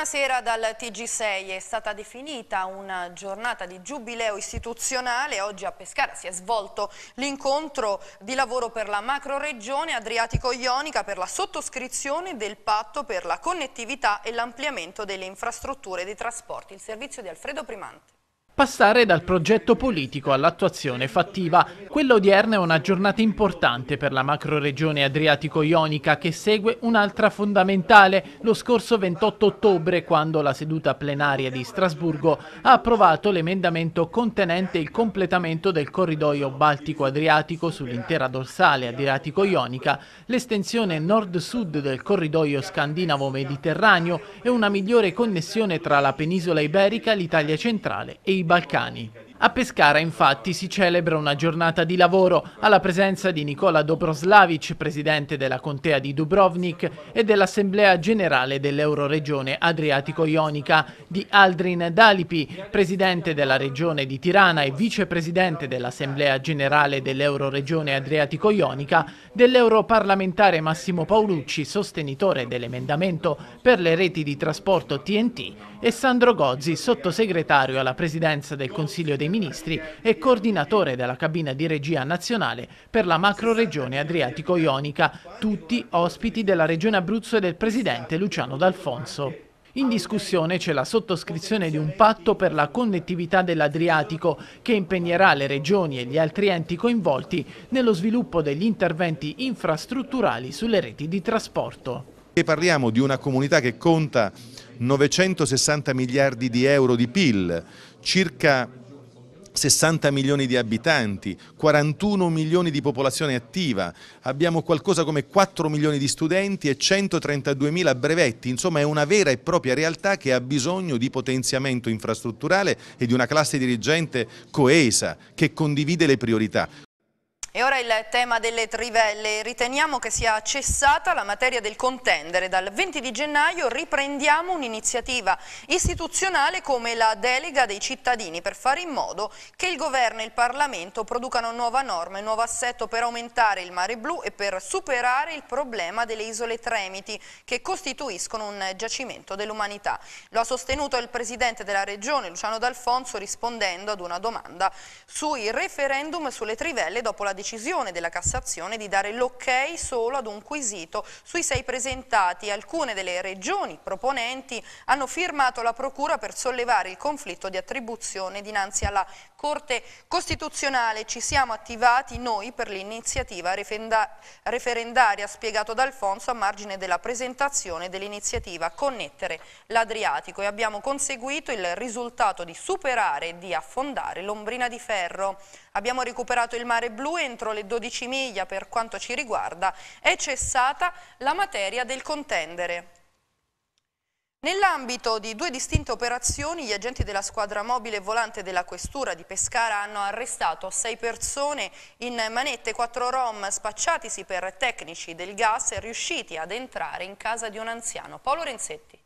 Buonasera dal TG6, è stata definita una giornata di giubileo istituzionale, oggi a Pescara si è svolto l'incontro di lavoro per la macro regione Adriatico-Ionica per la sottoscrizione del patto per la connettività e l'ampliamento delle infrastrutture dei trasporti, il servizio di Alfredo Primante. Passare dal progetto politico all'attuazione fattiva. Quella odierna è una giornata importante per la macroregione adriatico-ionica che segue un'altra fondamentale lo scorso 28 ottobre quando la seduta plenaria di Strasburgo ha approvato l'emendamento contenente il completamento del corridoio Baltico-Adriatico sull'intera dorsale adriatico-ionica, l'estensione nord-sud del corridoio scandinavo-mediterraneo e una migliore connessione tra la penisola iberica, l'Italia centrale e i Balcani. A Pescara infatti si celebra una giornata di lavoro alla presenza di Nicola Dobroslavic, presidente della contea di Dubrovnik e dell'Assemblea Generale dell'Euroregione Adriatico-Ionica, di Aldrin Dalipi, presidente della Regione di Tirana e vicepresidente dell'Assemblea Generale dell'Euroregione Adriatico-Ionica, dell'europarlamentare Massimo Paolucci, sostenitore dell'emendamento per le reti di trasporto TNT e Sandro Gozzi, sottosegretario alla presidenza del Consiglio dei Ministri e coordinatore della cabina di regia nazionale per la macroregione Adriatico-Ionica, tutti ospiti della Regione Abruzzo e del Presidente Luciano D'Alfonso. In discussione c'è la sottoscrizione di un patto per la connettività dell'Adriatico che impegnerà le regioni e gli altri enti coinvolti nello sviluppo degli interventi infrastrutturali sulle reti di trasporto. E parliamo di una comunità che conta 960 miliardi di euro di PIL, circa 60 milioni di abitanti, 41 milioni di popolazione attiva, abbiamo qualcosa come 4 milioni di studenti e 132 mila brevetti, insomma è una vera e propria realtà che ha bisogno di potenziamento infrastrutturale e di una classe dirigente coesa che condivide le priorità. E ora il tema delle trivelle. Riteniamo che sia cessata la materia del contendere. Dal 20 di gennaio riprendiamo un'iniziativa istituzionale come la delega dei cittadini per fare in modo che il governo e il Parlamento producano nuova norma e nuovo assetto per aumentare il mare blu e per superare il problema delle isole Tremiti che costituiscono un giacimento dell'umanità. Lo ha sostenuto il Presidente della Regione Luciano D'Alfonso rispondendo ad una domanda sui referendum sulle trivelle dopo la decisione della Cassazione di dare l'ok solo ad un quesito sui sei presentati. Alcune delle regioni proponenti hanno firmato la Procura per sollevare il conflitto di attribuzione dinanzi alla Corte Costituzionale. Ci siamo attivati noi per l'iniziativa referendaria, spiegato da Alfonso a margine della presentazione dell'iniziativa Connettere l'Adriatico e abbiamo conseguito il risultato di superare e di affondare l'ombrina di ferro. Abbiamo recuperato il mare blu e entro le 12 miglia per quanto ci riguarda, è cessata la materia del contendere. Nell'ambito di due distinte operazioni, gli agenti della squadra mobile e volante della Questura di Pescara hanno arrestato sei persone in manette, quattro rom spacciatisi per tecnici del gas riusciti ad entrare in casa di un anziano. Paolo Renzetti.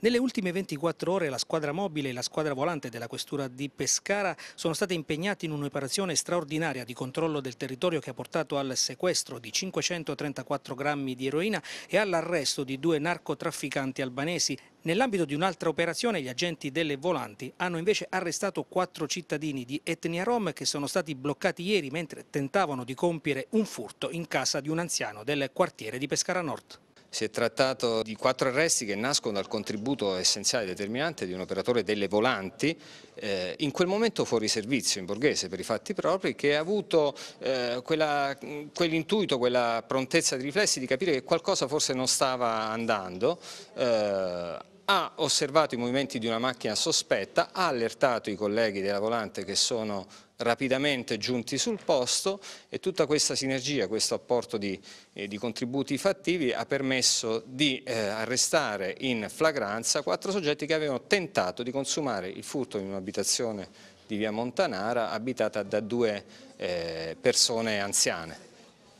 Nelle ultime 24 ore la squadra mobile e la squadra volante della questura di Pescara sono state impegnate in un'operazione straordinaria di controllo del territorio che ha portato al sequestro di 534 grammi di eroina e all'arresto di due narcotrafficanti albanesi. Nell'ambito di un'altra operazione gli agenti delle volanti hanno invece arrestato quattro cittadini di etnia rom che sono stati bloccati ieri mentre tentavano di compiere un furto in casa di un anziano del quartiere di Pescara Nord. Si è trattato di quattro arresti che nascono dal contributo essenziale e determinante di un operatore delle volanti, eh, in quel momento fuori servizio in borghese per i fatti propri, che ha avuto eh, quell'intuito, quell quella prontezza di riflessi di capire che qualcosa forse non stava andando, eh, ha osservato i movimenti di una macchina sospetta, ha allertato i colleghi della volante che sono rapidamente giunti sul posto e tutta questa sinergia, questo apporto di, eh, di contributi fattivi ha permesso di eh, arrestare in flagranza quattro soggetti che avevano tentato di consumare il furto in un'abitazione di via Montanara abitata da due eh, persone anziane.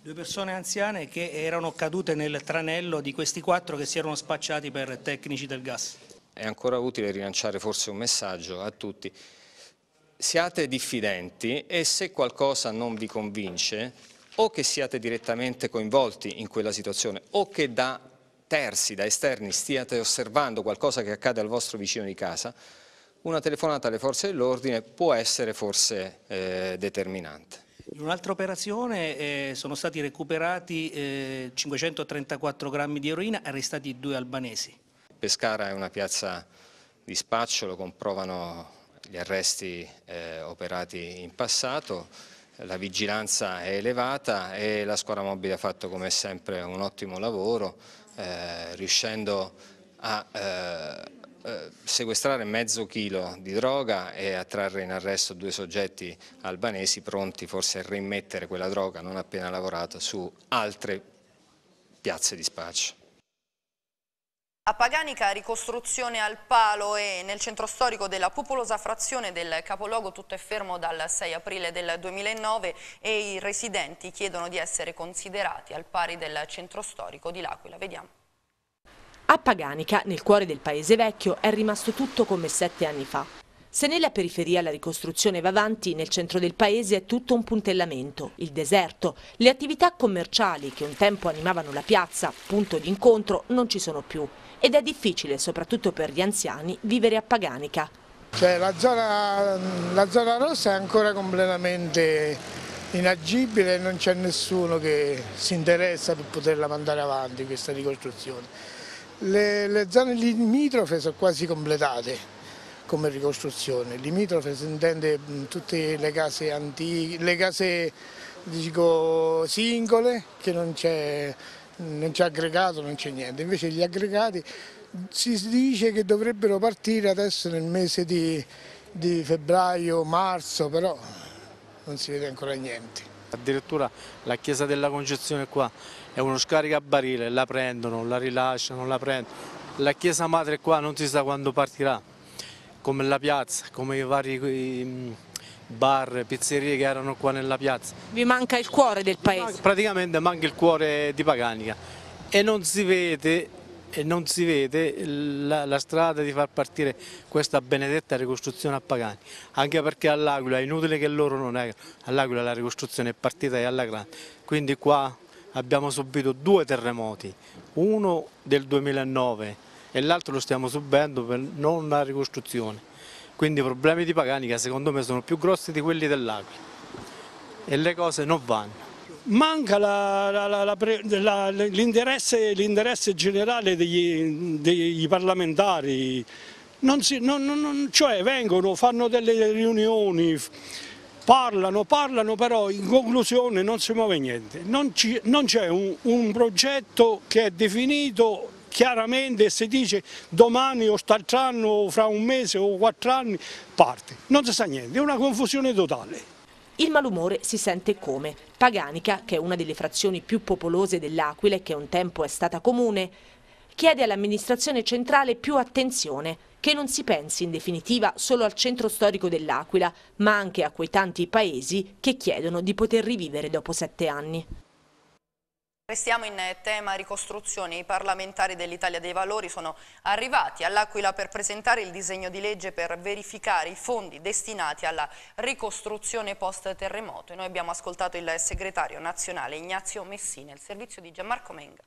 Due persone anziane che erano cadute nel tranello di questi quattro che si erano spacciati per tecnici del gas. È ancora utile rilanciare forse un messaggio a tutti siate diffidenti e se qualcosa non vi convince o che siate direttamente coinvolti in quella situazione o che da terzi, da esterni, stiate osservando qualcosa che accade al vostro vicino di casa, una telefonata alle forze dell'ordine può essere forse eh, determinante. In un'altra operazione eh, sono stati recuperati eh, 534 grammi di eroina, arrestati due albanesi. Pescara è una piazza di spaccio, lo comprovano gli arresti eh, operati in passato, la vigilanza è elevata e la squadra mobile ha fatto come sempre un ottimo lavoro, eh, riuscendo a eh, eh, sequestrare mezzo chilo di droga e a trarre in arresto due soggetti albanesi pronti forse a rimettere quella droga non appena lavorata su altre piazze di spaccio. A Paganica ricostruzione al palo e nel centro storico della popolosa frazione del capoluogo tutto è fermo dal 6 aprile del 2009 e i residenti chiedono di essere considerati al pari del centro storico di L'Aquila. Vediamo. A Paganica, nel cuore del paese vecchio, è rimasto tutto come sette anni fa. Se nella periferia la ricostruzione va avanti, nel centro del paese è tutto un puntellamento. Il deserto, le attività commerciali che un tempo animavano la piazza, punto di incontro, non ci sono più ed è difficile, soprattutto per gli anziani, vivere a Paganica. Cioè, la, zona, la, zona, rossa è ancora completamente inagibile e non c'è nessuno che si interessa per poterla mandare avanti questa ricostruzione. Le, le zone limitrofe sono quasi completate come ricostruzione, limitrofe si intende tutte le case, antiche, le case dico, singole che non c'è non c'è aggregato, non c'è niente. Invece gli aggregati si dice che dovrebbero partire adesso nel mese di, di febbraio, marzo, però non si vede ancora niente. Addirittura la chiesa della Concezione qua è uno scaricabarile, la prendono, la rilasciano, la prendono. La chiesa madre qua non si sa quando partirà, come la piazza, come i vari bar, pizzerie che erano qua nella piazza. Vi manca il cuore del paese? praticamente manca il cuore di Paganica e non si vede, non si vede la, la, strada di far partire questa benedetta ricostruzione a Paganica, anche perché all'Aquila è inutile che loro non è, all'Aquila la ricostruzione è partita e alla grande, quindi qua abbiamo subito due terremoti, uno del 2009 e l'altro lo stiamo subendo per non la ricostruzione. Quindi i problemi di Paganica secondo me sono più grossi di quelli dell'Aquila e le cose non vanno. Manca l'interesse generale degli, degli parlamentari, si, non, non, cioè vengono, fanno delle riunioni, parlano, parlano, però in conclusione non si muove niente. Non c'è un, un progetto che è definito chiaramente si dice domani o st'anno o fra un mese o quattro anni parte. Non si sa niente, è una confusione totale. Il malumore si sente come? Paganica, che è una delle frazioni più popolose dell'Aquila e che un tempo è stata comune, chiede all'amministrazione centrale più attenzione, che non si pensi in definitiva solo al centro storico dell'Aquila, ma anche a quei tanti paesi che chiedono di poter rivivere dopo sette anni. Restiamo in tema ricostruzione. I parlamentari dell'Italia dei Valori sono arrivati all'Aquila per presentare il disegno di legge per verificare i fondi destinati alla ricostruzione post-terremoto. e Noi abbiamo ascoltato il segretario nazionale Ignazio Messina, il servizio di Gianmarco Menga.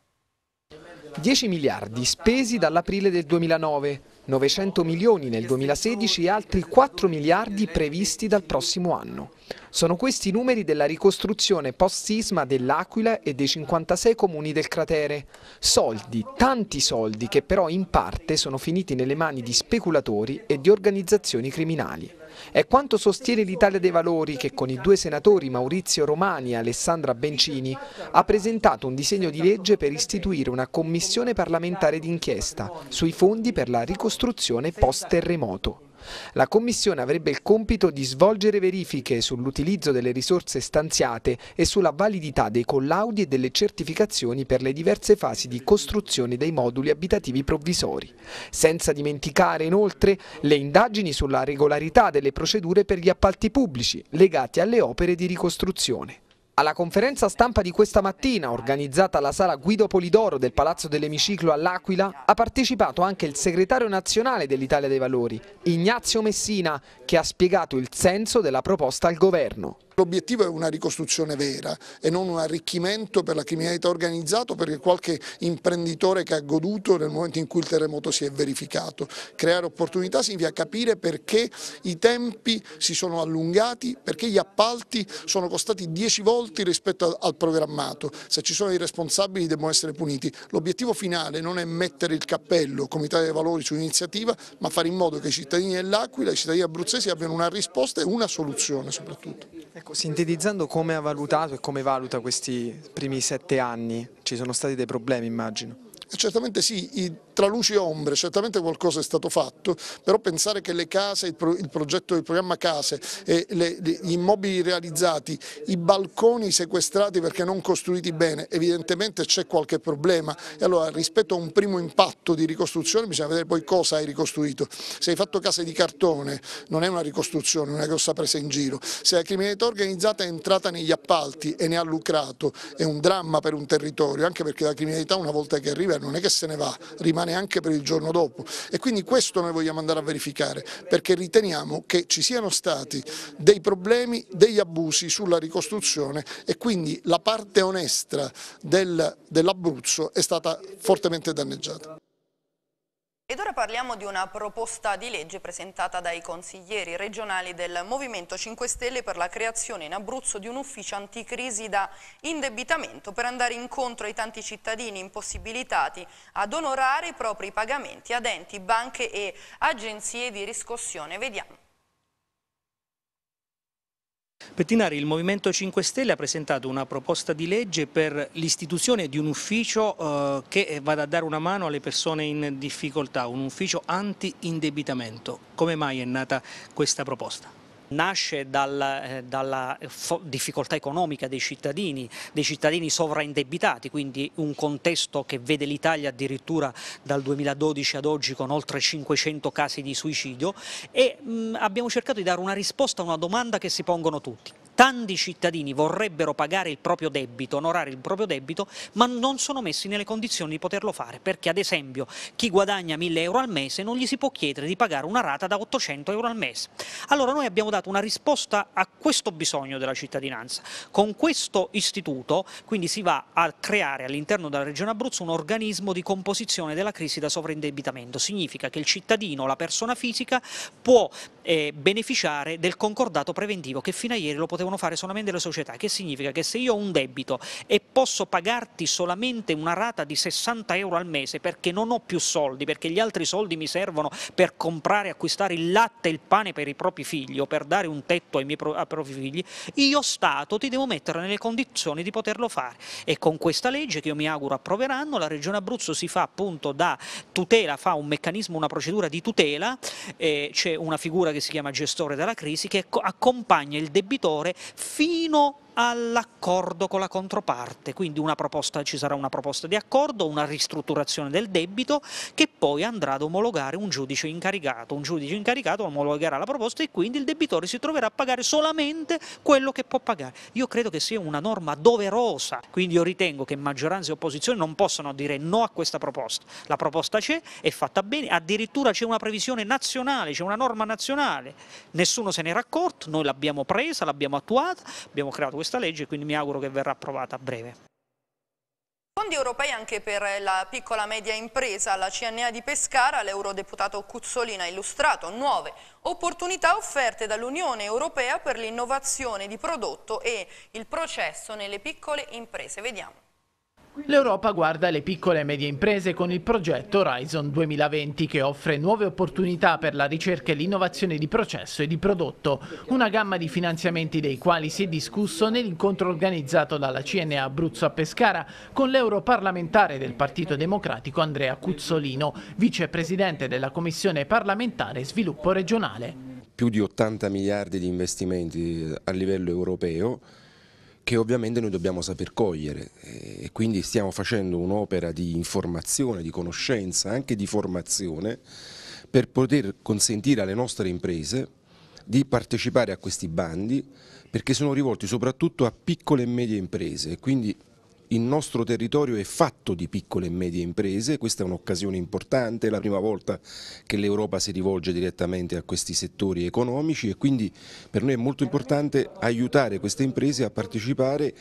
10 miliardi spesi dall'aprile del 2009. 900 milioni nel 2016 e altri 4 miliardi previsti dal prossimo anno. Sono questi i numeri della ricostruzione post-sisma dell'Aquila e dei 56 comuni del cratere. Soldi, tanti soldi, che però in parte sono finiti nelle mani di speculatori e di organizzazioni criminali. È quanto sostiene l'Italia dei Valori che con i due senatori Maurizio Romani e Alessandra Bencini ha presentato un disegno di legge per istituire una commissione parlamentare d'inchiesta sui fondi per la ricostruzione post-terremoto. La Commissione avrebbe il compito di svolgere verifiche sull'utilizzo delle risorse stanziate e sulla validità dei collaudi e delle certificazioni per le diverse fasi di costruzione dei moduli abitativi provvisori. Senza dimenticare inoltre le indagini sulla regolarità delle procedure per gli appalti pubblici legati alle opere di ricostruzione. Alla conferenza stampa di questa mattina, organizzata alla sala Guido Polidoro del Palazzo dell'Emiciclo all'Aquila, ha partecipato anche il segretario nazionale dell'Italia dei Valori, Ignazio Messina, che ha spiegato il senso della proposta al governo. L'obiettivo è una ricostruzione vera e non un arricchimento per la criminalità organizzata o per qualche imprenditore che ha goduto nel momento in cui il terremoto si è verificato. Creare opportunità significa capire perché i tempi si sono allungati, perché gli appalti sono costati dieci volte rispetto al programmato. Se ci sono i responsabili devono essere puniti. L'obiettivo finale non è mettere il cappello come Italia dei Valori sull'iniziativa, ma fare in modo che i cittadini dell'Aquila, i cittadini abruzzesi abbiano una risposta e una soluzione soprattutto. Ecco. Sintetizzando come ha valutato e come valuta questi primi sette anni, ci sono stati dei problemi immagino? Certamente sì, tra luci e ombre, certamente qualcosa è stato fatto, però pensare che le case, il, pro, il progetto del programma case, le, gli immobili realizzati, i balconi sequestrati perché non costruiti bene, evidentemente c'è qualche problema e allora rispetto a un primo impatto di ricostruzione bisogna vedere poi cosa hai ricostruito. Se hai fatto case di cartone non è una ricostruzione, è una grossa presa in giro, se la criminalità organizzata è entrata negli appalti e ne ha lucrato è un dramma per un territorio, anche perché la criminalità una volta che arriva non è che se ne va, rimane settimane anche per il giorno dopo e quindi questo noi vogliamo andare a verificare perché riteniamo che ci siano stati dei problemi, degli abusi sulla ricostruzione e quindi la parte onesta del, dell'Abruzzo è stata fortemente danneggiata. Ed ora parliamo di una proposta di legge presentata dai consiglieri regionali del Movimento 5 Stelle per la creazione in Abruzzo di un ufficio anticrisi da indebitamento per andare incontro ai tanti cittadini impossibilitati ad onorare i propri pagamenti ad enti, banche e agenzie di riscossione. Vediamo. Pettinari, il Movimento 5 Stelle ha presentato una proposta di legge per l'istituzione di un ufficio eh, che vada a dare una mano alle persone in difficoltà, un ufficio anti-indebitamento. Come mai è nata questa proposta? nasce dal, eh, dalla difficoltà economica dei cittadini, dei cittadini sovraindebitati, quindi un contesto che vede l'Italia addirittura dal 2012 ad oggi con oltre 500 casi di suicidio e mh, mm, abbiamo cercato di dare una risposta a una domanda che si pongono tutti. Tanti cittadini vorrebbero pagare il proprio debito, onorare il proprio debito, ma non sono messi nelle condizioni di poterlo fare, perché ad esempio chi guadagna 1000 euro al mese non gli si può chiedere di pagare una rata da 800 euro al mese. Allora noi abbiamo dato una risposta a questo bisogno della cittadinanza. Con questo istituto quindi si va a creare all'interno della Regione Abruzzo un organismo di composizione della crisi da sovraindebitamento. Significa che il cittadino, la persona fisica, può eh, beneficiare del concordato preventivo che fino a ieri lo potevano devono fare solamente le società, che significa che se io ho un debito e posso pagarti solamente una rata di 60 euro al mese perché non ho più soldi, perché gli altri soldi mi servono per comprare e acquistare il latte e il pane per i propri figli o per dare un tetto ai miei ai propri figli, io Stato ti devo mettere nelle condizioni di poterlo fare e con questa legge che io mi auguro approveranno la Regione Abruzzo si fa appunto da tutela, fa un meccanismo, una procedura di tutela, eh, c'è una figura che si chiama gestore della crisi che accompagna il debitore fino all'accordo con la controparte, quindi proposta, ci sarà una proposta di accordo, una ristrutturazione del debito che poi andrà ad omologare un giudice incaricato, un giudice incaricato omologherà la proposta e quindi il debitore si troverà a pagare solamente quello che può pagare. Io credo che sia una norma doverosa, quindi io ritengo che maggioranza e opposizione non possano dire no a questa proposta, la proposta c'è, è fatta bene, addirittura c'è una previsione nazionale, c'è una norma nazionale, nessuno se n'era accorto, noi l'abbiamo presa, l'abbiamo attuata, abbiamo creato questa legge, e quindi mi auguro che verrà approvata a breve. Fondi europei anche per la piccola e media impresa. la CNA di Pescara l'eurodeputato Cuzzolina ha illustrato nuove opportunità offerte dall'Unione Europea per l'innovazione di prodotto e il processo nelle piccole imprese. Vediamo. L'Europa guarda le piccole e medie imprese con il progetto Horizon 2020 che offre nuove opportunità per la ricerca e l'innovazione di processo e di prodotto, una gamma di finanziamenti dei quali si è discusso nell'incontro organizzato dalla CNA Abruzzo a Pescara con l'europarlamentare del Partito Democratico Andrea Cuzzolino, vicepresidente della Commissione parlamentare sviluppo regionale. Più di 80 miliardi di investimenti a livello europeo che ovviamente noi dobbiamo saper cogliere eh, e quindi stiamo facendo un'opera di informazione, di conoscenza, anche di formazione per poter consentire alle nostre imprese di partecipare a questi bandi perché sono rivolti soprattutto a piccole e medie imprese quindi il nostro territorio è fatto di piccole e medie imprese, questa è un'occasione importante, è la prima volta che l'Europa si rivolge direttamente a questi settori economici e quindi per noi è molto importante aiutare queste imprese a partecipare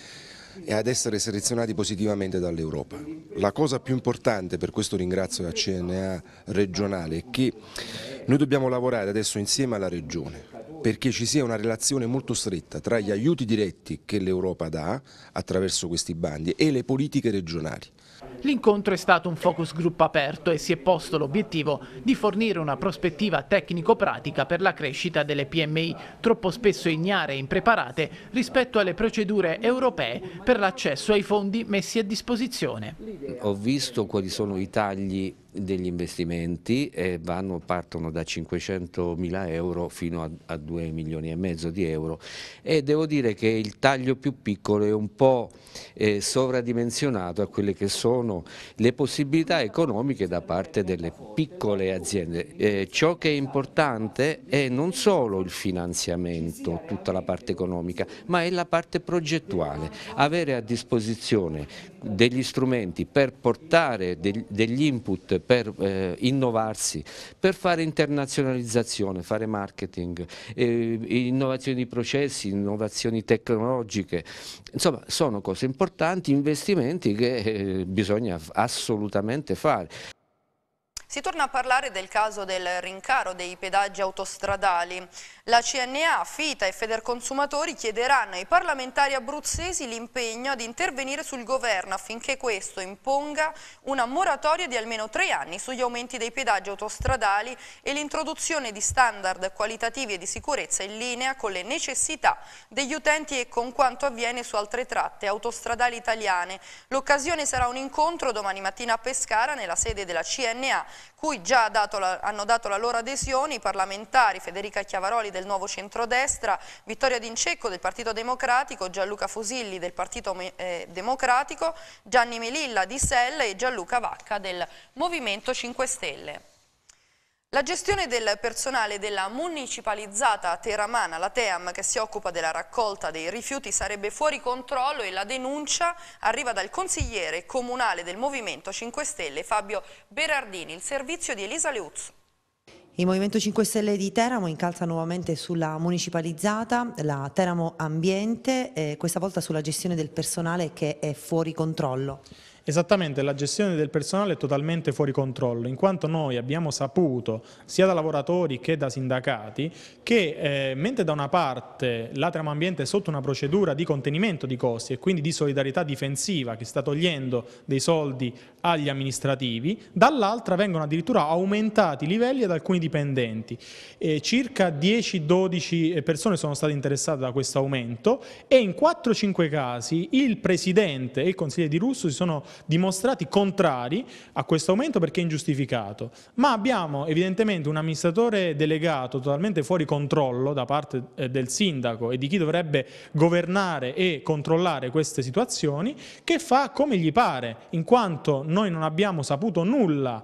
e ad essere selezionati positivamente dall'Europa. La cosa più importante, per questo ringrazio la CNA regionale, è che noi dobbiamo lavorare adesso insieme alla Regione, perché ci sia una relazione molto stretta tra gli aiuti diretti che l'Europa dà attraverso questi bandi e le politiche regionali. L'incontro è stato un focus group aperto e si è posto l'obiettivo di fornire una prospettiva tecnico-pratica per la crescita delle PMI, troppo spesso ignare e impreparate rispetto alle procedure europee per l'accesso ai fondi messi a disposizione. Ho visto quali sono i tagli degli investimenti e vanno, partono da 500 mila euro fino a, a 2 milioni e mezzo di euro e devo dire che il taglio più piccolo è un po' eh, sovradimensionato a quelle che sono le possibilità economiche da parte delle piccole aziende. Eh, ciò che è importante è non solo il finanziamento, tutta la parte economica, ma è la parte progettuale, avere a disposizione degli strumenti per portare degli input per eh, innovarsi, per fare internazionalizzazione, fare marketing, eh, innovazioni di processi, innovazioni tecnologiche, insomma sono cose importanti, investimenti che eh, bisogna assolutamente fare. Si torna a parlare del caso del rincaro dei pedaggi autostradali. La CNA, FITA e Federconsumatori chiederanno ai parlamentari abruzzesi l'impegno ad intervenire sul governo affinché questo imponga una moratoria di almeno tre anni sugli aumenti dei pedaggi autostradali e l'introduzione di standard qualitativi e di sicurezza in linea con le necessità degli utenti e con quanto avviene su altre tratte autostradali italiane. L'occasione sarà un incontro domani mattina a Pescara nella sede della CNA cui già dato la, hanno dato la loro adesione i parlamentari Federica Chiavaroli del Nuovo Centrodestra, Vittoria D'Incecco del Partito Democratico, Gianluca Fusilli del Partito eh, Democratico, Gianni Melilla di Sell e Gianluca Vacca del Movimento 5 Stelle. La gestione del personale della municipalizzata Teramana, la TEAM, che si occupa della raccolta dei rifiuti sarebbe fuori controllo e la denuncia arriva dal consigliere comunale del Movimento 5 Stelle Fabio Berardini, il servizio di Elisa Leuzzo. Il Movimento 5 Stelle di Teramo incalza nuovamente sulla municipalizzata, la Teramo Ambiente, eh, questa volta sulla gestione del personale che è fuori controllo. Esattamente, la gestione del personale è totalmente fuori controllo, in quanto noi abbiamo saputo, sia da lavoratori che da sindacati, che eh, mentre da una parte l'Atrama Ambiente è sotto una procedura di contenimento di costi e quindi di solidarietà difensiva che sta togliendo dei soldi agli amministrativi, dall'altra vengono addirittura aumentati i livelli ad alcuni dipendenti. Eh, circa 10-12 persone sono state interessate da questo aumento e in 4-5 casi il Presidente e il Consigliere di Russo si sono dimostrati contrari a questo aumento perché è ingiustificato, ma abbiamo evidentemente un amministratore delegato totalmente fuori controllo da parte eh, del sindaco e di chi dovrebbe governare e controllare queste situazioni che fa come gli pare, in quanto noi non abbiamo saputo nulla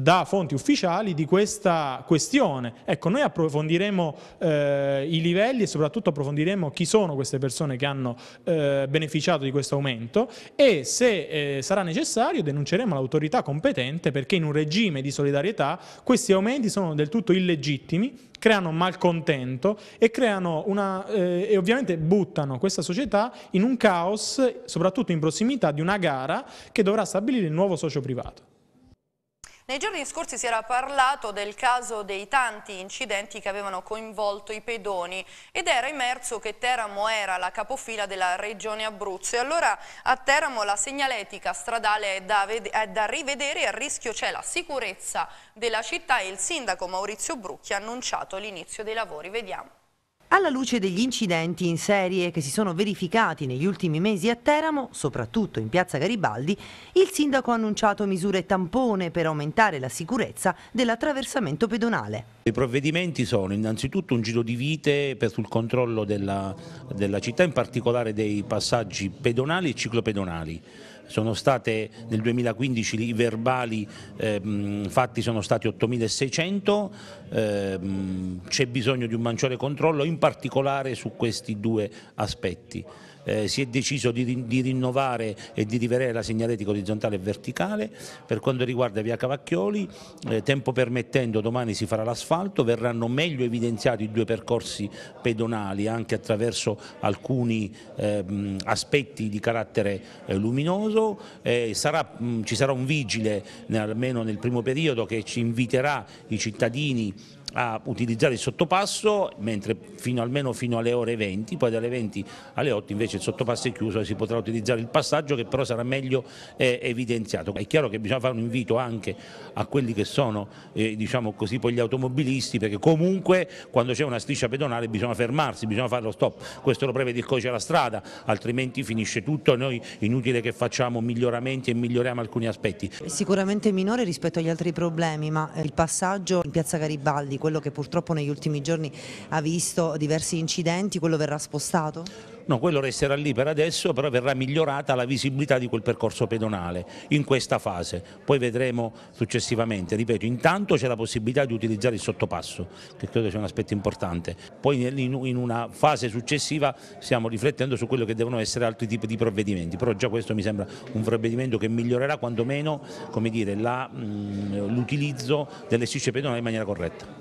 da fonti ufficiali di questa questione. Ecco, noi approfondiremo eh, i livelli e soprattutto approfondiremo chi sono queste persone che hanno eh, beneficiato di questo aumento e se eh, sarà necessario denunceremo l'autorità competente perché in un regime di solidarietà questi aumenti sono del tutto illegittimi creano malcontento e, creano una, eh, e, ovviamente buttano questa società in un caos, soprattutto in prossimità di una gara che dovrà stabilire il nuovo socio privato. Nei giorni scorsi si era parlato del caso dei tanti incidenti che avevano coinvolto i pedoni ed era emerso che Teramo era la capofila della regione Abruzzo e allora a Teramo la segnaletica stradale è da, è da rivedere e a rischio c'è la sicurezza della città e il sindaco Maurizio Brucchi ha annunciato l'inizio dei lavori. Vediamo. Alla luce degli incidenti in serie che si sono verificati negli ultimi mesi a Teramo, soprattutto in piazza Garibaldi, il sindaco ha annunciato misure tampone per aumentare la sicurezza dell'attraversamento pedonale. I provvedimenti sono innanzitutto un giro di vite sul controllo della, della città, in particolare dei passaggi pedonali e ciclopedonali sono state nel 2015 i verbali ehm, fatti sono stati 8.600, ehm, c'è bisogno di un maggiore controllo in particolare su questi due aspetti eh, si è deciso di, di, rinnovare e di rivedere la segnaletica orizzontale e verticale, per quanto riguarda via Cavacchioli, eh, tempo permettendo domani si farà l'asfalto, verranno meglio evidenziati i due percorsi pedonali anche attraverso alcuni eh, aspetti di carattere eh, luminoso, sarà, mh, ci sarà un vigile almeno nel primo periodo che ci inviterà i cittadini a utilizzare il sottopasso, mentre fino, almeno fino alle ore 20, poi dalle 20 alle 8 invece il sottopasso è chiuso e si potrà utilizzare il passaggio che però sarà meglio eh, evidenziato. È chiaro che bisogna fare un invito anche a quelli che sono eh, diciamo così, poi gli automobilisti, perché comunque quando c'è una striscia pedonale bisogna fermarsi, bisogna fare lo stop, questo lo prevede il codice della strada, altrimenti finisce tutto noi inutile che facciamo miglioramenti e miglioriamo alcuni aspetti. Sicuramente minore rispetto agli altri problemi, ma il passaggio in piazza Garibaldi di quello che purtroppo negli ultimi giorni ha visto diversi incidenti, quello verrà spostato? No, quello resterà lì per adesso, però verrà migliorata la visibilità di quel percorso pedonale in questa fase. Poi vedremo successivamente. Ripeto, intanto c'è la possibilità di utilizzare il sottopasso, che credo sia un aspetto importante. Poi in una fase successiva stiamo riflettendo su quello che devono essere altri tipi di provvedimenti, però già questo mi sembra un provvedimento che migliorerà quantomeno mm, l'utilizzo delle strisce pedonali in maniera corretta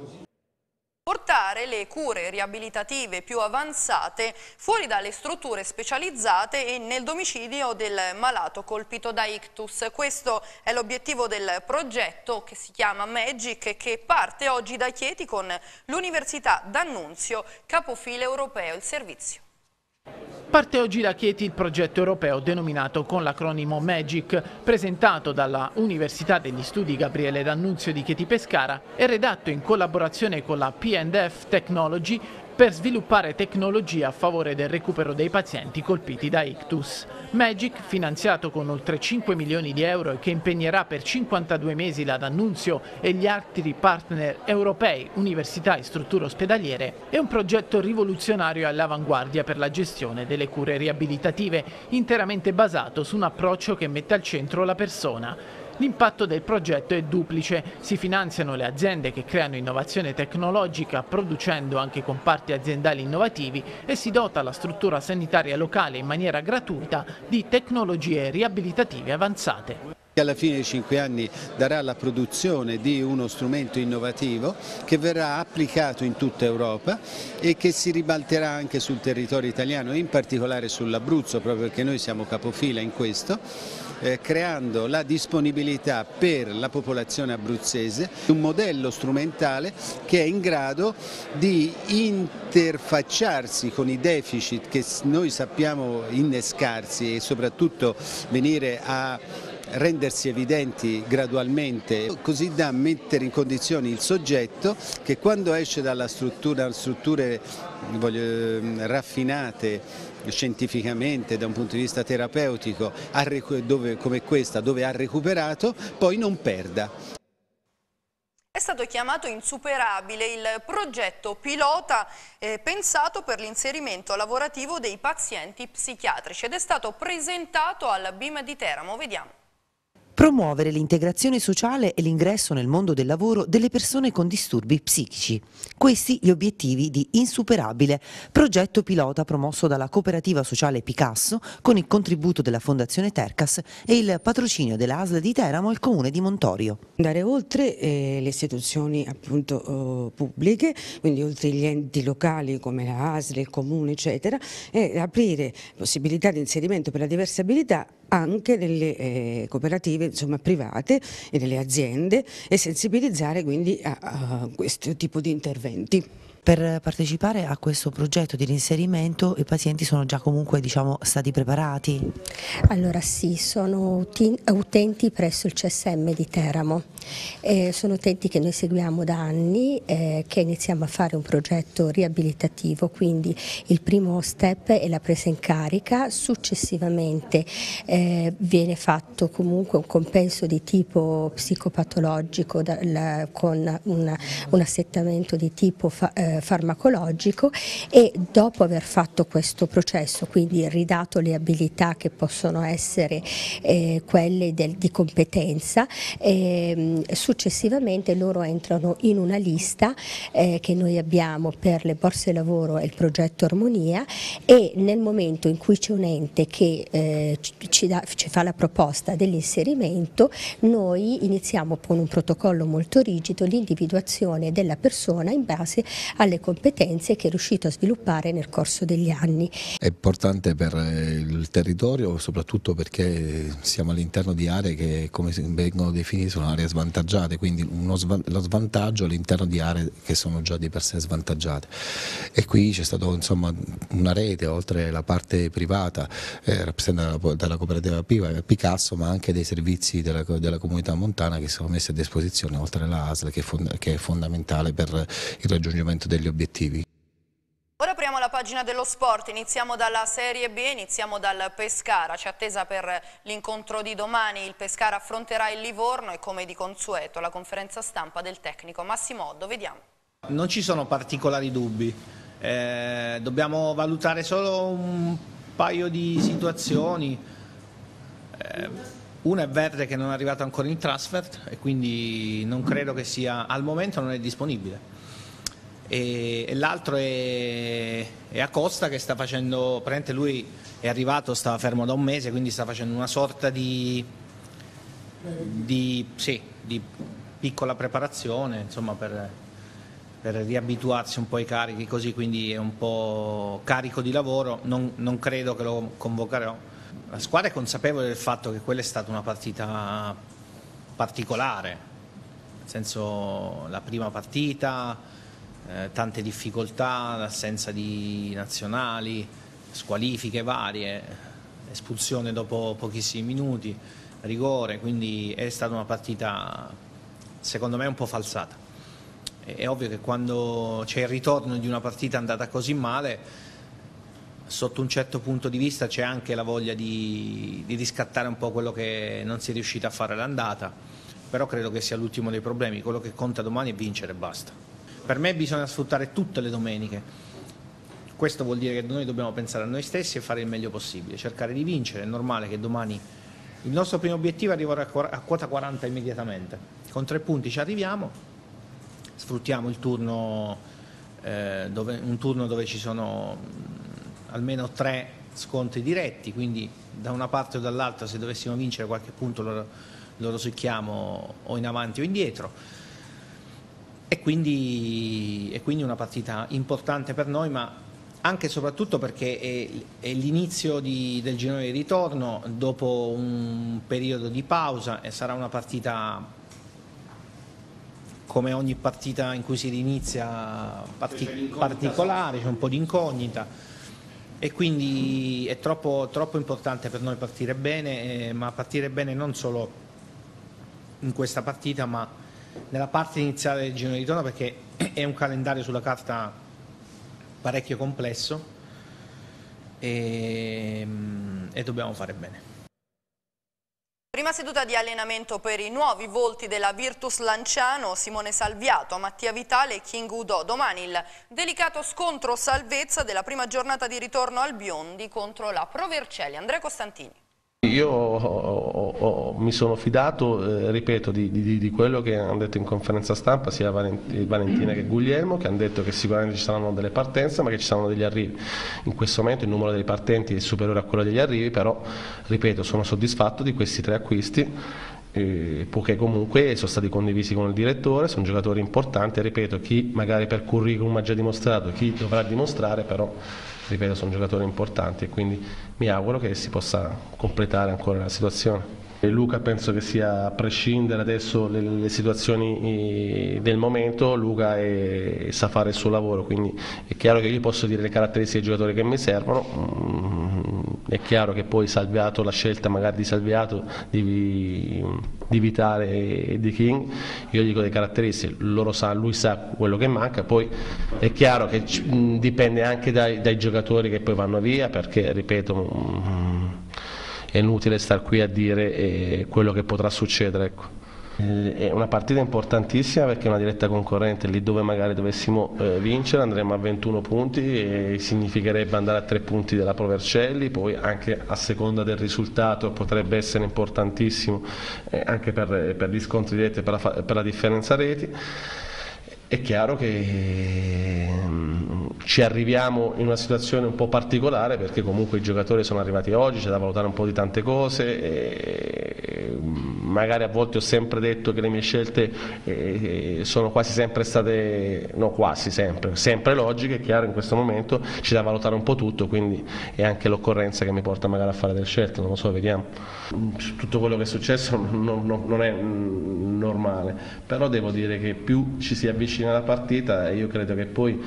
fare le cure riabilitative più avanzate fuori dalle strutture specializzate e nel domicilio del malato colpito da ictus. Questo è l'obiettivo del progetto che si chiama Magic che parte oggi da Chieti con l'Università d'Annunzio, capofile europeo. Il servizio. Parte oggi da Chieti il progetto europeo denominato con l'acronimo MAGIC, presentato dalla Università degli Studi Gabriele D'Annunzio di Chieti Pescara e redatto in collaborazione con la P&F Technology per sviluppare tecnologie a favore del recupero dei pazienti colpiti da ictus. Magic, finanziato con oltre 5 milioni di euro e che impegnerà per 52 mesi la D'Annunzio e gli altri partner europei, università e strutture ospedaliere, è un progetto rivoluzionario e all'avanguardia per la gestione delle cure riabilitative, interamente basato su un approccio che mette al centro la persona. L'impatto del progetto è duplice. Si finanziano le aziende che creano innovazione tecnologica producendo anche comparti aziendali innovativi e si dota la struttura sanitaria locale in maniera gratuita di tecnologie riabilitative avanzate che alla fine dei cinque anni darà la produzione di uno strumento innovativo che verrà applicato in tutta Europa e che si ribalterà anche sul territorio italiano, in particolare sull'Abruzzo, proprio perché noi siamo capofila in questo, eh, creando la disponibilità per la popolazione abruzzese di un modello strumentale che è in grado di interfacciarsi con i deficit che noi sappiamo innescarsi e soprattutto venire a rendersi evidenti gradualmente, così da mettere in condizioni il soggetto che quando esce dalla struttura, strutture voglio, ehm, raffinate scientificamente da un punto di vista terapeutico dove, come questa dove ha recuperato poi non perda. È stato chiamato insuperabile il progetto pilota eh, pensato per l'inserimento lavorativo dei pazienti psichiatrici ed è stato presentato alla BIM di Teramo. Vediamo promuovere l'integrazione sociale e l'ingresso nel mondo del lavoro delle persone con disturbi psichici. Questi gli obiettivi di Insuperabile, progetto pilota promosso dalla cooperativa sociale Picasso con il contributo della Fondazione Tercas e il patrocinio dell'ASL di Teramo e il Comune di Montorio. Andare oltre eh, le istituzioni appunto, eh, pubbliche, quindi oltre gli enti locali come la ASL, il Comune eccetera e aprire possibilità di inserimento per la diversa abilità anche nelle eh, cooperative insomma, private e nelle aziende e sensibilizzare quindi a, a questo tipo di interventi. Per partecipare a questo progetto di rinserimento i pazienti sono già comunque diciamo, stati preparati? Allora sì, sono utenti presso il CSM di Teramo, eh, sono utenti che noi seguiamo da anni, eh, che iniziamo a fare un progetto riabilitativo, quindi il primo step è la presa in carica, successivamente eh, viene fatto comunque un compenso di tipo psicopatologico da, la, con una, un assettamento di tipo... Fa, eh, farmacologico e dopo aver fatto questo processo, quindi ridato le abilità che possono essere eh, quelle del, di competenza, eh, successivamente loro entrano in una lista eh, che noi abbiamo per le borse lavoro e il progetto Armonia e nel momento in cui c'è un ente che eh, ci, da, ci fa la proposta dell'inserimento, noi iniziamo con un protocollo molto rigido l'individuazione della persona in base alla alle competenze che è riuscito a sviluppare nel corso degli anni. È importante per eh, il territorio soprattutto perché siamo all'interno di aree che come vengono definite sono aree svantaggiate, quindi sv lo svantaggio all'interno di aree che sono già di per sé svantaggiate. E qui c'è stata una rete oltre la parte privata eh, rappresentata dalla, dalla cooperativa Picasso ma anche dei servizi della, della comunità montana che sono messi a disposizione oltre alla ASL che, che è fondamentale per il raggiungimento dei degli obiettivi. Ora apriamo la pagina dello sport, iniziamo dalla Serie B, iniziamo dal Pescara, c'è attesa per l'incontro di domani, il Pescara affronterà il Livorno e come di consueto la conferenza stampa del tecnico Massimo Oddo, vediamo. Non ci sono particolari dubbi, eh, dobbiamo valutare solo un paio di situazioni, eh, una è Verde che non è arrivato ancora in transfert e quindi non credo che sia, al momento non è disponibile e, e l'altro è, è Acosta che sta facendo, praticamente lui è arrivato, stava fermo da un mese, quindi sta facendo una sorta di, di, sì, di piccola preparazione insomma, per, per, riabituarsi un po' ai carichi così, quindi è un po' carico di lavoro, non, non credo che lo convocherò. La squadra è consapevole del fatto che quella è stata una partita particolare, nel senso la prima partita, eh, tante difficoltà, l'assenza di nazionali, squalifiche varie, espulsione dopo pochissimi minuti, rigore, quindi è stata una partita secondo me un po' falsata. È ovvio che quando c'è il ritorno di una partita andata così male, sotto un certo punto di vista c'è anche la voglia di, di, riscattare un po' quello che non si è riuscito a fare l'andata, però credo che sia l'ultimo dei problemi, quello che conta domani è vincere e basta. Per me bisogna sfruttare tutte le domeniche. Questo vuol dire che noi dobbiamo pensare a noi stessi e fare il meglio possibile, cercare di vincere. È normale che domani il nostro primo obiettivo è arrivare a quota 40 immediatamente. Con tre punti ci arriviamo, sfruttiamo turno, eh, dove, un turno dove ci sono mm, almeno tre scontri diretti, quindi da una parte o dall'altra se dovessimo vincere qualche punto lo, lo rosicchiamo o in avanti o indietro e quindi, è quindi una partita importante per noi, ma anche e soprattutto perché è, è l'inizio del girone di ritorno dopo un periodo di pausa e sarà una partita come ogni partita in cui si rinizia partic particolare, c'è un po' di incognita e quindi è troppo, troppo, importante per noi partire bene, eh, ma partire bene non solo in questa partita ma nella parte iniziale del giro di ritorno perché è un calendario sulla carta parecchio complesso e, ehm, e dobbiamo fare bene. Prima seduta di allenamento per i nuovi volti della Virtus Lanciano, Simone Salviato, Mattia Vitale e King Udo. Domani il delicato scontro salvezza della prima giornata di ritorno al Biondi contro la Pro Vercelli. Andrea Costantini. Io ho, ho, ho, mi sono fidato, eh, ripeto, di, di, di, quello che hanno detto in conferenza stampa sia eh, Valentina che Guglielmo, che hanno detto che sicuramente ci saranno delle partenze ma che ci saranno degli arrivi. In questo momento il numero dei partenti è superiore a quello degli arrivi, però, ripeto, sono soddisfatto di questi tre acquisti poiché comunque sono stati condivisi con il direttore, sono giocatori importanti, ripeto, chi magari per curriculum ha già dimostrato, chi dovrà dimostrare, però ripeto sono giocatori importanti e quindi mi auguro che si possa completare ancora la situazione. E Luca penso che sia a prescindere adesso le, situazioni del momento, Luca è, sa fare il suo lavoro, quindi è chiaro che io posso dire le caratteristiche dei giocatori che mi servono, mm, è chiaro che poi Salviato, la scelta magari di Salviato, di, di Vitale e di King, io dico le caratteristiche, sa, lui sa quello che manca, poi è chiaro che dipende anche dai, dai giocatori che poi vanno via, perché ripeto è inutile star qui a dire eh, quello che potrà succedere. Ecco. Eh, è una partita importantissima perché è una diretta concorrente, lì dove magari dovessimo eh, vincere andremo a 21 punti e significherebbe andare a 3 punti della Provercelli, poi anche a seconda del risultato potrebbe essere importantissimo eh, anche per, per, gli scontri diretti e per, per la differenza reti. È chiaro che mm, ci arriviamo in una situazione un po' particolare perché comunque i giocatori sono arrivati oggi, c'è da valutare un po' di tante cose, e mm, magari a volte ho sempre detto che le mie scelte eh, eh, sono quasi sempre state, no quasi sempre, sempre logiche, è chiaro in questo momento c'è da valutare un po' tutto, quindi è anche l'occorrenza che mi porta magari a fare delle scelte, non lo so, vediamo. Mm, tutto quello che è successo non, non, non è mm, normale, però devo dire che più ci si avvicina alla partita io credo che poi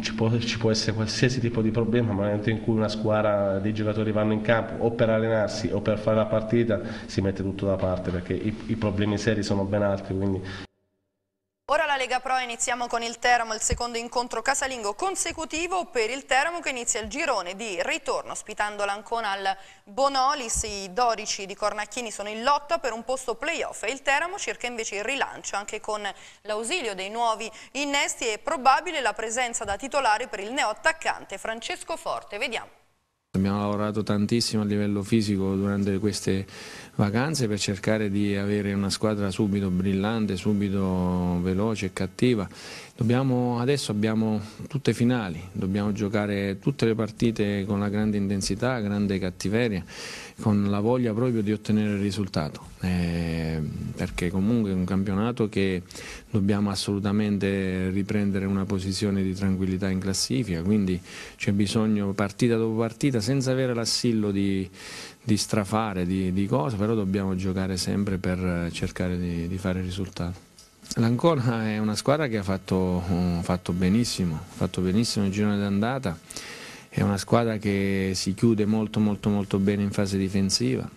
ci può, ci può, essere qualsiasi tipo di problema, ma nel momento in cui una squadra di giocatori vanno in campo o per allenarsi o per fare la partita si mette tutto da parte perché i, i problemi seri sono ben altri. Quindi... Lega Pro iniziamo con il Teramo, il secondo incontro casalingo consecutivo per il Teramo che inizia il girone di ritorno ospitando l'Ancona al Bonolis, i dodici di Cornacchini sono in lotta per un posto playoff e il Teramo cerca invece il rilancio anche con l'ausilio dei nuovi innesti e probabile la presenza da titolare per il neoattaccante Francesco Forte, vediamo. Abbiamo lavorato tantissimo a livello fisico durante queste vacanze per cercare di avere una squadra subito brillante, subito veloce e cattiva. Dobbiamo, adesso abbiamo tutte finali, dobbiamo giocare tutte le partite con la grande intensità, grande cattiveria con la voglia proprio di ottenere il risultato, eh, perché comunque è un campionato che dobbiamo assolutamente riprendere una posizione di tranquillità in classifica, quindi c'è bisogno partita dopo partita senza avere l'assillo di, di strafare, di, di cose, però dobbiamo giocare sempre per cercare di, di fare il risultato. L'Ancona è una squadra che ha fatto, mm, fatto benissimo, ha fatto benissimo il girone d'andata è una squadra che si chiude molto molto molto bene in fase difensiva,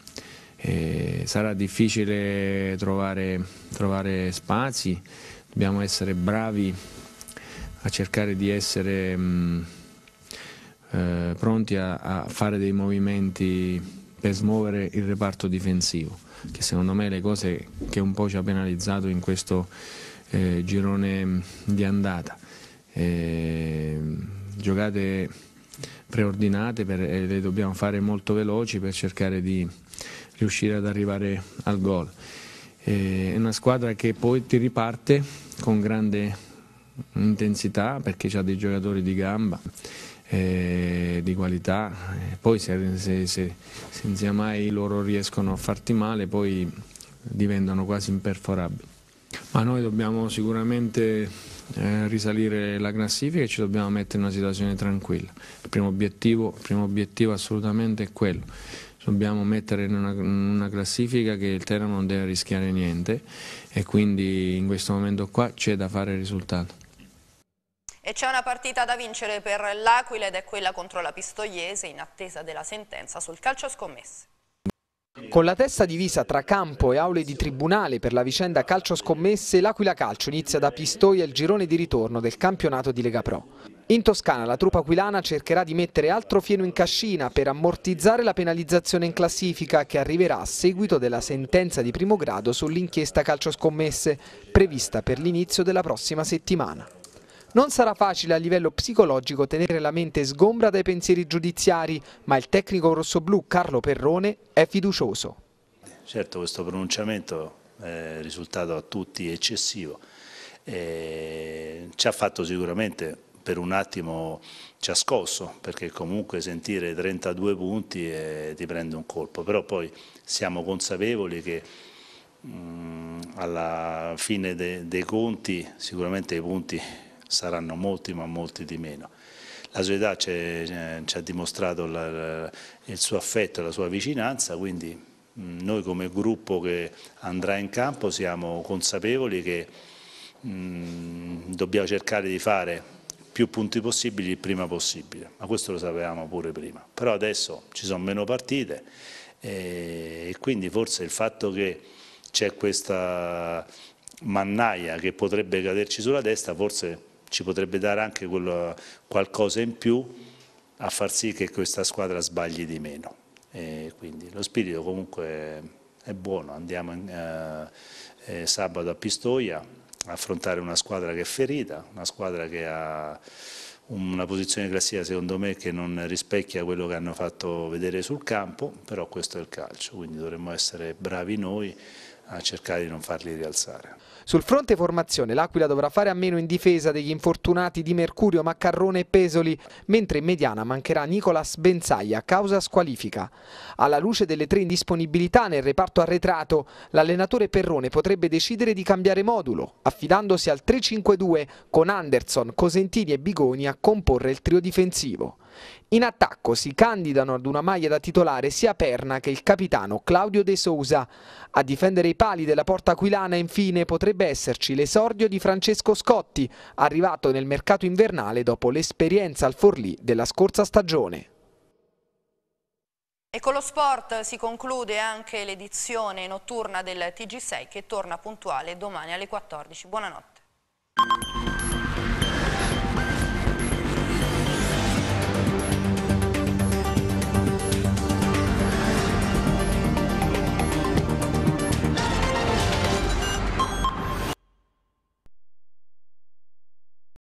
e sarà difficile trovare, trovare, spazi, dobbiamo essere bravi a cercare di essere mh, mm, eh, pronti a, a fare dei movimenti per smuovere il reparto difensivo, che secondo me è le cose che un po' ci ha penalizzato in questo eh, girone di andata. Eh, giocate preordinate per, e le dobbiamo fare molto veloci per cercare di riuscire ad arrivare al gol. È una squadra che poi ti riparte con grande intensità perché ha dei giocatori di gamba, eh, di qualità, poi se, se, se, senza mai loro riescono a farti male poi diventano quasi imperforabili. Ma noi dobbiamo sicuramente eh, risalire la classifica e ci dobbiamo mettere in una situazione tranquilla. Il primo obiettivo, il primo obiettivo assolutamente è quello. Dobbiamo mettere in una, in una classifica che il Teramo non deve rischiare niente e quindi in questo momento qua c'è da fare il risultato. E c'è una partita da vincere per l'Aquila ed è quella contro la Pistoiese in attesa della sentenza sul calcio scommesse. Con la testa divisa tra campo e aule di tribunale per la vicenda calcio scommesse, l'Aquila Calcio inizia da Pistoia il girone di ritorno del campionato di Lega Pro. In Toscana la truppa aquilana cercherà di mettere altro fieno in cascina per ammortizzare la penalizzazione in classifica che arriverà a seguito della sentenza di primo grado sull'inchiesta calcio scommesse prevista per l'inizio della prossima settimana. Non sarà facile a livello psicologico tenere la mente sgombra dai pensieri giudiziari, ma il tecnico rossoblù Carlo Perrone è fiducioso. Certo questo pronunciamento è risultato a tutti eccessivo, e ci ha fatto sicuramente per un attimo ci ha scosso perché comunque sentire 32 punti eh, ti prende un colpo, però poi siamo consapevoli che mh, mm, alla fine de dei conti sicuramente i punti saranno molti ma molti di meno. La società eh, ci ha dimostrato la, il suo affetto e la sua vicinanza, quindi noi come gruppo che andrà in campo siamo consapevoli che mh, dobbiamo cercare di fare più punti possibili il prima possibile, ma questo lo sapevamo pure prima. Però adesso ci sono meno partite e, e quindi forse il fatto che c'è questa mannaia che potrebbe caderci sulla testa forse ci potrebbe dare anche quello, qualcosa in più a far sì che questa squadra sbagli di meno. E quindi lo spirito comunque è buono, andiamo in, eh, eh sabato a Pistoia a affrontare una squadra che è ferita, una squadra che ha una posizione classica secondo me che non rispecchia quello che hanno fatto vedere sul campo, però questo è il calcio, quindi dovremmo essere bravi noi a cercare di non farli rialzare. Sul fronte formazione l'Aquila dovrà fare a meno in difesa degli infortunati di Mercurio, Maccarrone e Pesoli, mentre in mediana mancherà Nicolas Benzaglia a causa squalifica. Alla luce delle tre indisponibilità nel reparto arretrato, l'allenatore Perrone potrebbe decidere di cambiare modulo, affidandosi al 3-5-2 con Anderson, Cosentini e Bigoni a comporre il trio difensivo. In attacco si candidano ad una maglia da titolare sia Perna che il capitano Claudio De Sousa. A difendere i pali della porta aquilana infine potrebbe esserci l'esordio di Francesco Scotti, arrivato nel mercato invernale dopo l'esperienza al Forlì della scorsa stagione. E con lo sport si conclude anche l'edizione notturna del TG6 che torna puntuale domani alle 14. Buonanotte.